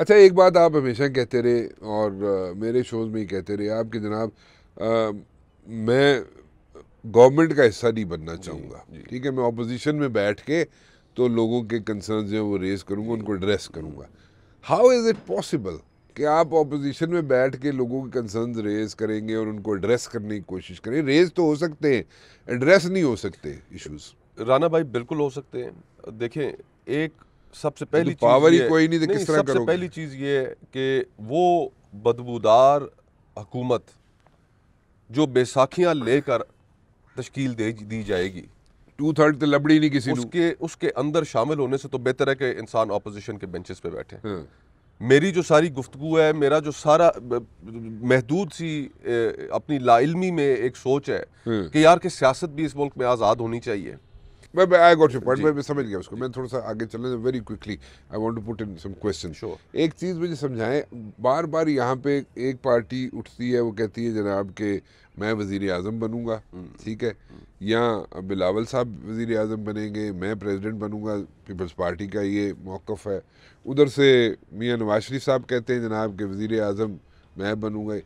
अच्छा एक बात आप हमेशा कहते रहे और मेरे शोज़ में ही कहते रहे आप कि जनाब मैं गवर्नमेंट का हिस्सा नहीं बनना चाहूँगा ठीक है मैं अपोजिशन में बैठ के तो लोगों के कंसर्न जो हैं वो रेज़ करूँगा उनको एड्रेस करूँगा हाउ इज़ इट पॉसिबल कि आप अपोजिशन में बैठ के लोगों के कंसर्न रेज़ करेंगे और उनको एड्रेस करने की कोशिश करें रेज़ तो हो सकते हैं एड्रेस नहीं हो सकते इश्यूज राना भाई बिल्कुल हो सकते हैं देखें एक सबसे तो पहली तो पावर ही कोई नहीं तो किस तरह सबसे पहली चीज़ ये कि वो बदबूदार हकूमत जो बेसाखियां लेकर तश्कील दे दी जाएगी टू थर्ड तो लबड़ी नहीं किसी उसके उसके अंदर शामिल होने से तो बेहतर है कि इंसान अपोजिशन के बेंचेस पे बैठे हाँ। मेरी जो सारी गुफ्तु है मेरा जो सारा महदूद सी अपनी लाइलमी में एक सोच है हाँ। कि यार कि सियासत भी इस मुल्क में आज़ाद होनी चाहिए मैं आई गॉट योर पॉइंट मैं समझ गया उसको मैं थोड़ा सा आगे चलना very quickly I want to put in some question एक चीज़ मुझे समझाएं बार बार यहाँ पे एक पार्टी उठती है वो कहती है जनाब के मैं वजीर अजम बनूंगा हम्म। ठीक है या बिलावल साहब वजीर अजम बनेंगे मैं प्रेसिडेंट बनूंगा पीपल्स पार्टी का ये मौक़ है उधर से मियाँ नवाज शरीफ साहब कहते हैं जनाब के वजीर अजम मैं बनूंगा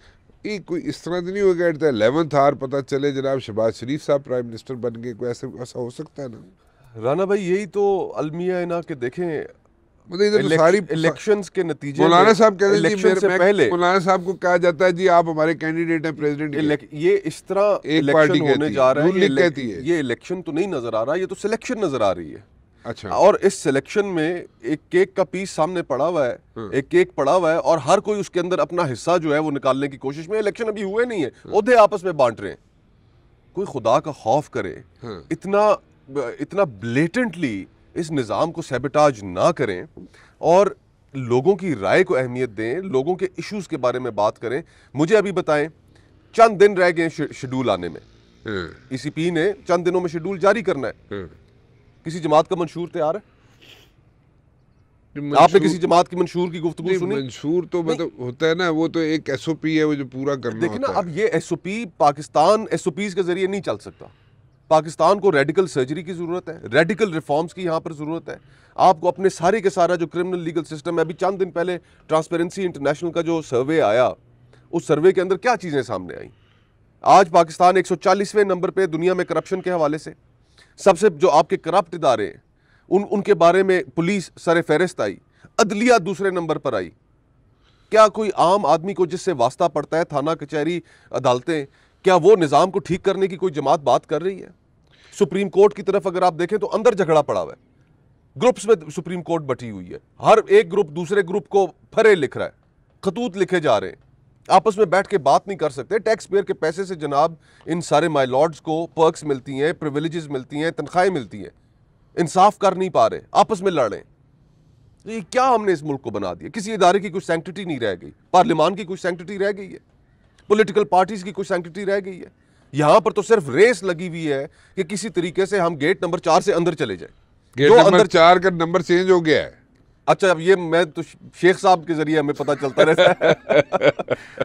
ये कोई इस तरह तो नहीं होगा एट द एलेवंथ आर पता चले जनाब शहबाज शरीफ साहब प्राइम मिनिस्टर बन गए कोई ऐसा ऐसा हो सकता है ना राना भाई यही तो अलमिया है ना कि देखें मतलब इधर तो सारी इलेक्शंस के नतीजे मौलाना साहब कह रहे हैं से पहले मौलाना साहब को कहा जाता है जी आप हमारे कैंडिडेट हैं प्रेसिडेंट ये इस तरह एक पार्टी होने जा रहा है ये इलेक्शन तो नहीं नजर आ रहा ये तो सिलेक्शन नजर आ रही है अच्छा और इस सिलेक्शन में एक केक का पीस सामने पड़ा हुआ है हाँ। एक केक पड़ा हुआ है और हर कोई उसके अंदर अपना हिस्सा जो है वो निकालने की कोशिश में इलेक्शन अभी हुए नहीं है उधे हाँ। आपस में बांट रहे हैं कोई खुदा का खौफ करे हाँ। इतना इतना ब्लेटेंटली इस निज़ाम को सेबिटाज ना करें और लोगों की राय को अहमियत दें लोगों के इश्यूज के बारे में बात करें मुझे अभी बताएं चंद दिन रह गए शेड्यूल आने में ईसीपी e ने चंद दिनों में शेड्यूल जारी करना है किसी जमात का मंशूर तैयार है आपने किसी जमात की मंशूर की गुफ्तु सुनी मंशूर तो मतलब होता है ना वो तो एक एस ओ पी है वो जो पूरा करना देखिए ना अब ये S O P Pakistan S O P के जरिए नहीं चल सकता पाकिस्तान को रेडिकल सर्जरी की ज़रूरत है रेडिकल रिफॉर्म्स की यहाँ पर ज़रूरत है आपको अपने सारे के सारा जो क्रिमिनल लीगल सिस्टम है अभी चंद दिन पहले ट्रांसपेरेंसी इंटरनेशनल का जो सर्वे आया उस सर्वे के अंदर क्या चीज़ें सामने आई आज पाकिस्तान चालीसवें नंबर पे दुनिया में करप्शन के हवाले से सबसे जो आपके करप्ट इदारे हैं उन उनके बारे में पुलिस सर फहरिस्त आई अदलिया दूसरे नंबर पर आई क्या कोई आम आदमी को जिससे वास्ता पड़ता है थाना कचहरी अदालतें क्या वो निज़ाम को ठीक करने की कोई जमात बात कर रही है सुप्रीम कोर्ट की तरफ अगर आप देखें तो अंदर झगड़ा पड़ा हुआ है ग्रुप्स में सुप्रीम कोर्ट बटी हुई है हर एक ग्रुप दूसरे ग्रुप को फरे लिख रहा है खतूत लिखे जा रहे हैं आपस में बैठ के बात नहीं कर सकते टैक्स पेयर के पैसे से जनाब इन सारे माइलॉर्ड्स को पर्कस मिलती हैं प्रिविलेज मिलती हैं तनख्वाहें मिलती हैं इंसाफ कर नहीं पा रहे आपस में लड़ें तो ये क्या हमने इस मुल्क को बना दिया किसी इदारे की कुछ सेंटिटी नहीं रह गई पार्लियामान की कुछ सेंटिटी रह गई है पोलिटिकल पार्टीज़ की कुछ सेंटिटी रह गई है यहाँ पर तो सिर्फ रेस लगी हुई है कि किसी तरीके से हम गेट नंबर चार से अंदर चले जाए गेट नंबर चार का नंबर चेंज हो गया है अच्छा अब ये मैं तो शेख साहब के ज़रिए हमें पता चलता रहता है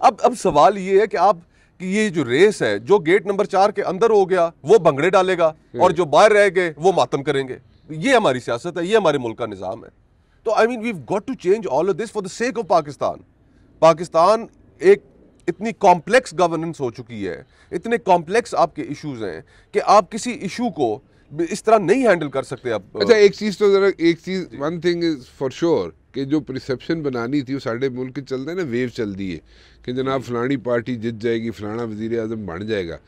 अब अब सवाल ये है कि आप कि ये जो रेस है जो गेट नंबर चार के अंदर हो गया वो भंगड़े डालेगा हम्म। और जो बाहर रह गए वो मातम करेंगे ये हमारी सियासत है ये हमारे मुल्क का निज़ाम है तो I mean we got to change all of this for the sake of Pakistan Pakistan एक इतनी कॉम्प्लेक्स गवर्नेंस हो चुकी है इतने कॉम्प्लेक्स आपके इश्यूज हैं कि आप किसी इशू को इस तरह नहीं हैंडल कर सकते आप अच्छा एक चीज़ तो ज़रा एक चीज़ one thing is for sure कि जो प्रिसेप्शन बनानी थी वो साढ़े मुल्क चलते ना वेव चल दी है कि जनाब फलानी पार्टी जीत जाएगी फलाना वजीर आजम बन जाएगा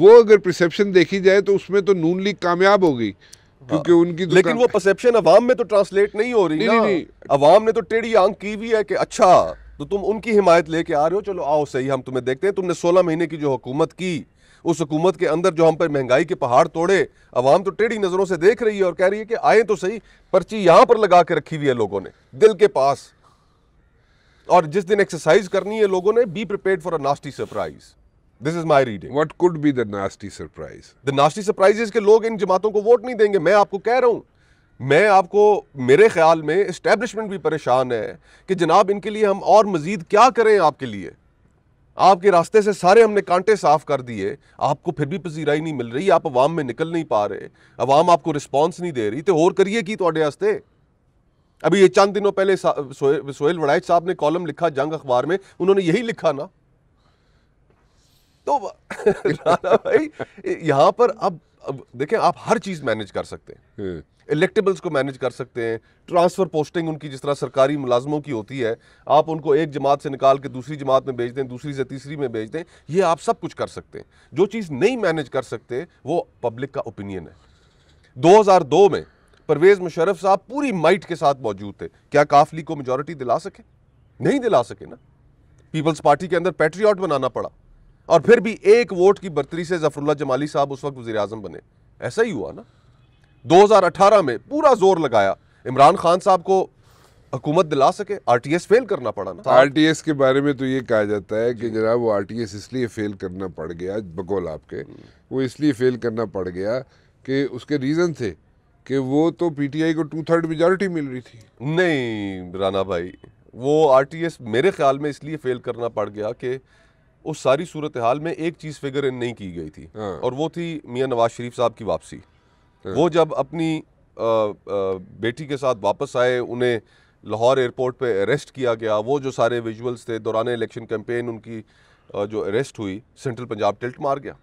वो अगर प्रिसेप्शन देखी जाए तो उसमें तो नून लीग कामयाब हो गई हाँ। क्योंकि उनकी लेकिन वो परसेप्शन अवाम में तो ट्रांसलेट नहीं हो रही नहीं, ना। नहीं, अवाम ने तो टेढ़ी आंख की भी है कि अच्छा तो तुम उनकी हिमायत लेके आ रहे हो चलो आओ सही हम तुम्हें देखते हैं तुमने सोलह महीने की जो हुकूमत की उस हुकूमत के अंदर जो हम पर महंगाई के पहाड़ तोड़े अवाम तो टेढ़ी नज़रों से देख रही है और कह रही है कि आए तो सही पर्ची यहाँ पर लगा के रखी हुई है लोगों ने दिल के पास और जिस दिन एक्सरसाइज करनी है लोगों ने be prepare for a nasty surprise this is my reading what could be the nasty surprise the nasty surprise के लोग इन जमातों को वोट नहीं देंगे मैं आपको कह रहा हूँ मैं आपको मेरे ख्याल में इस्टेब्लिशमेंट भी परेशान है कि जनाब इनके लिए हम और मज़ीद क्या करें आपके लिए आपके रास्ते से सारे हमने कांटे साफ कर दिए आपको फिर भी पसीराई नहीं मिल रही आप अवाम में निकल नहीं पा रहे अवाम आपको रिस्पॉन्स नहीं दे रही तो और करिए कि अभी ये चंद दिनों पहले सोहेल सोहेल वड़ाइच साहब ने कॉलम लिखा जंग अखबार में उन्होंने यही लिखा ना तो भाई यहां पर अब, अब देखें आप हर चीज़ मैनेज कर सकते हैं हाँ। इलेक्टेबल्स को मैनेज कर सकते हैं ट्रांसफ़र पोस्टिंग उनकी जिस तरह सरकारी मुलाजमों की होती है आप उनको एक जमात से निकाल के दूसरी जमात में भेज दें दूसरी से तीसरी में भेज दें ये आप सब कुछ कर सकते हैं जो चीज़ नहीं मैनेज कर सकते वो पब्लिक का ओपिनियन है 2002 में परवेज़ मुशरफ साहब पूरी माइट के साथ मौजूद थे क्या काफली को मेजोरिटी दिला सके नहीं दिला सके ना पीपल्स पार्टी के अंदर पेट्रियाट बनाना पड़ा और फिर भी एक वोट की बर्तरी से जफरुल्ला जमाली साहब उस वक्त वजी बने ऐसा ही हुआ ना 2018 में पूरा जोर लगाया इमरान खान साहब को हुकूमत दिला सके आरटीएस फेल करना पड़ा ना आरटीएस के बारे में तो ये कहा जाता है कि जनाब वो आरटीएस इसलिए फेल करना पड़ गया बकौल आपके वो इसलिए फेल करना पड़ गया कि उसके रीज़न थे कि वो तो पीटीआई को टू थर्ड मेजोरिटी मिल रही थी नहीं राना भाई वो आरटीएस मेरे ख्याल में इसलिए फेल करना पड़ गया कि उस सारी सूरत हाल में एक चीज़ फिगर इन नहीं की गई थी हाँ। और वो थी मियाँ नवाज शरीफ साहब की वापसी हाँ। वो जब अपनी आ, आ, बेटी के साथ वापस आए उन्हें लाहौर एयरपोर्ट पे अरेस्ट किया गया वो जो सारे विजुअल्स थे दौरान इलेक्शन कैंपेन उनकी जो अरेस्ट हुई सेंट्रल पंजाब टिल्ट मार गया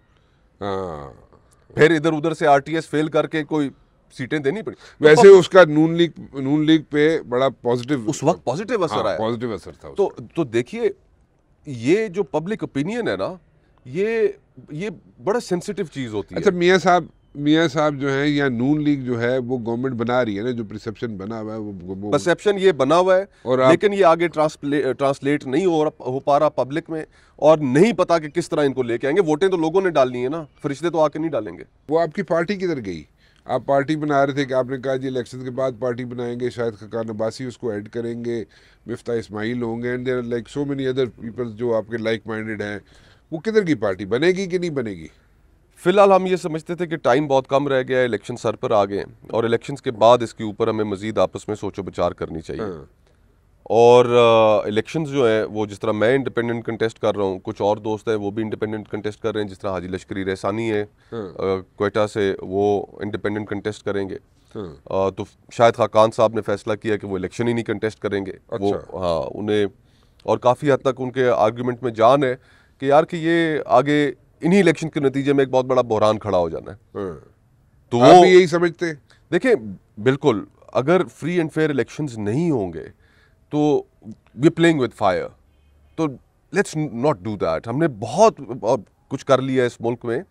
हाँ। फिर इधर उधर से आरटीएस फेल करके कोई सीटें देनी पड़ी वैसे तो उसका नून लीग नून लीग पे बड़ा पॉजिटिव उस वक्त पॉजिटिव असर हाँ, आया पॉजिटिव असर था तो तो देखिए ये जो पब्लिक ओपिनियन है ना ये ये बड़ा सेंसिटिव चीज़ होती अच्छा, है अच्छा मियाँ साहब मियाँ साहब जो है या नून लीग जो है वो गवर्नमेंट बना रही है ना जो परसेप्शन बना हुआ है वो परसेप्शन ये बना हुआ है और आप... लेकिन ये आगे ट्रांसले ट्रांसलेट नहीं हो रहा हो पा रहा पब्लिक में और नहीं पता कि किस तरह इनको लेके आएंगे वोटें तो लोगों ने डालनी है ना फरिश्ते तो आके नहीं डालेंगे वो आपकी पार्टी किधर गई आप पार्टी बना रहे थे कि आपने कहा जी इलेक्शन के बाद पार्टी बनाएंगे शायद खकान अब्बासी उसको ऐड करेंगे मिफ्ता इसमाइल होंगे and there like so many other people जो आपके लाइक माइंडेड हैं वो किधर की पार्टी बनेगी कि नहीं बनेगी फिलहाल हम ये समझते थे कि टाइम बहुत कम रह गया है इलेक्शन सर पर आ गए और इलेक्शन के बाद इसके ऊपर हमें मजीद आपस में सोचो विचार करनी चाहिए हाँ। और इलेक्शन जो है वो जिस तरह मैं इंडिपेंडेंट कंटेस्ट कर रहा हूँ कुछ और दोस्त हैं वो भी इंडिपेंडेंट कंटेस्ट कर रहे हैं जिस तरह हाजी लश्करी रहसानी है हाँ। कोयटा से वो इंडिपेंडेंट कंटेस्ट करेंगे आ, हाँ। तो शायद खाकान साहब ने फैसला किया कि वो इलेक्शन ही नहीं कंटेस्ट करेंगे अच्छा। वो हाँ उन्हें और काफ़ी हद तक उनके आर्ग्यूमेंट में जान है कि यार कि ये आगे इन्हीं इलेक्शन के नतीजे में एक बहुत बड़ा बहरान खड़ा हो जाना है हाँ। तो वो यही समझते देखिए बिल्कुल अगर फ्री एंड फेयर इलेक्शन नहीं होंगे तो वी प्लेइंग विद फायर तो लेट्स नॉट डू दैट हमने बहुत कुछ कर लिया है इस मुल्क में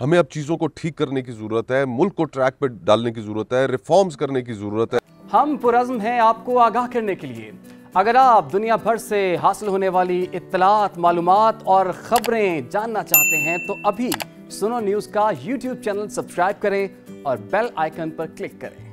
हमें अब चीज़ों को ठीक करने की ज़रूरत है मुल्क को ट्रैक पर डालने की ज़रूरत है रिफॉर्म्स करने की ज़रूरत है हम पुरज़म हैं आपको आगाह करने के लिए अगर आप दुनिया भर से हासिल होने वाली इतलात मालूम और खबरें जानना चाहते हैं तो अभी सुनो न्यूज़ का यूट्यूब चैनल सब्सक्राइब करें और बेल आइकन पर क्लिक करें